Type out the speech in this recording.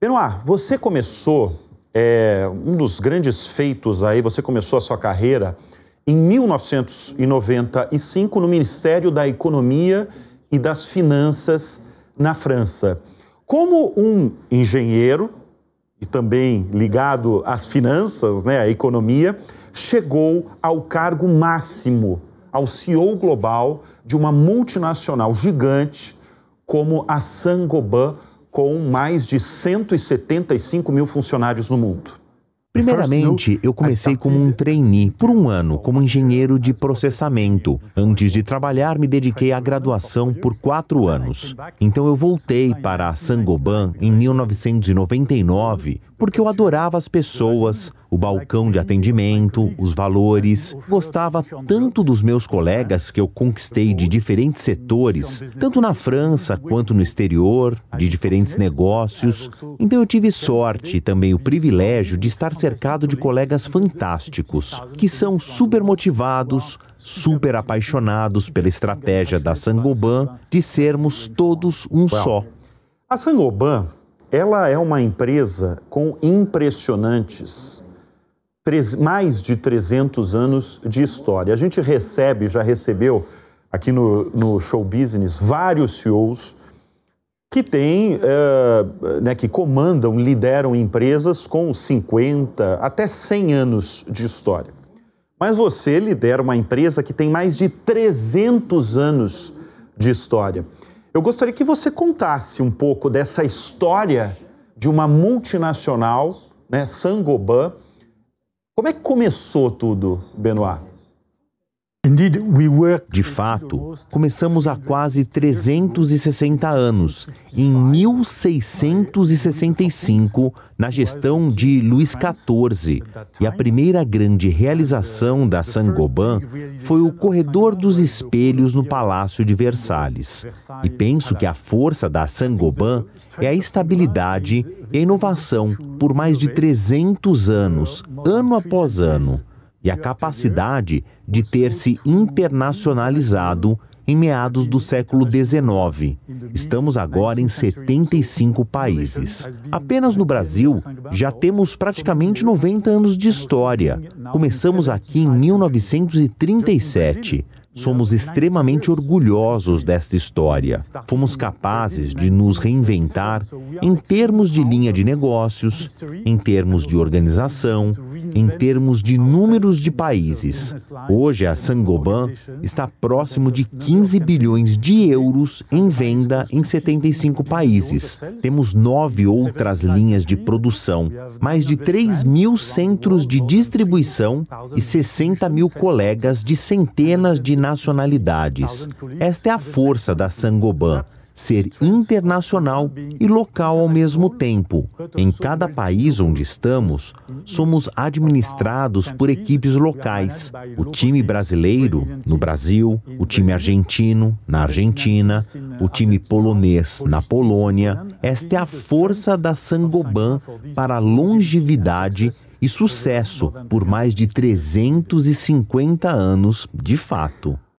Benoit, você começou é, um dos grandes feitos aí, você começou a sua carreira em 1995 no Ministério da Economia e das Finanças na França. Como um engenheiro e também ligado às finanças, né, à economia, chegou ao cargo máximo, ao CEO global de uma multinacional gigante como a Saint-Gobain com mais de 175 mil funcionários no mundo. Primeiramente, eu comecei como um trainee por um ano como engenheiro de processamento. Antes de trabalhar, me dediquei à graduação por quatro anos. Então eu voltei para a Sangoban em 1999 porque eu adorava as pessoas, o balcão de atendimento, os valores. Gostava tanto dos meus colegas que eu conquistei de diferentes setores, tanto na França quanto no exterior, de diferentes negócios. Então eu tive sorte e também o privilégio de estar cercado de colegas fantásticos, que são super motivados, super apaixonados pela estratégia da Sangoban de sermos todos um só. A Sangoban ela é uma empresa com impressionantes mais de 300 anos de história. A gente recebe, já recebeu aqui no, no show business vários CEOs que têm, é, né, que comandam, lideram empresas com 50 até 100 anos de história. Mas você lidera uma empresa que tem mais de 300 anos de história. Eu gostaria que você contasse um pouco dessa história de uma multinacional, né, Sangoban. Como é que começou tudo, Benoit? De fato, começamos há quase 360 anos, em 1665, na gestão de Luís XIV, e a primeira grande realização da Saint-Gobain foi o Corredor dos Espelhos no Palácio de Versalhes. E penso que a força da Saint-Gobain é a estabilidade e a inovação por mais de 300 anos, ano após ano e a capacidade de ter se internacionalizado em meados do século XIX. Estamos agora em 75 países. Apenas no Brasil, já temos praticamente 90 anos de história. Começamos aqui em 1937. Somos extremamente orgulhosos desta história. Fomos capazes de nos reinventar em termos de linha de negócios, em termos de organização, em termos de números de países. Hoje, a Sangoban está próximo de 15 bilhões de euros em venda em 75 países. Temos nove outras linhas de produção, mais de 3 mil centros de distribuição e 60 mil colegas de centenas de nacionalidades. Esta é a força da Sangoban ser internacional e local ao mesmo tempo. Em cada país onde estamos, somos administrados por equipes locais. O time brasileiro no Brasil, o time argentino na Argentina, o time polonês na Polônia. Esta é a força da Sangoban para longevidade e sucesso por mais de 350 anos de fato.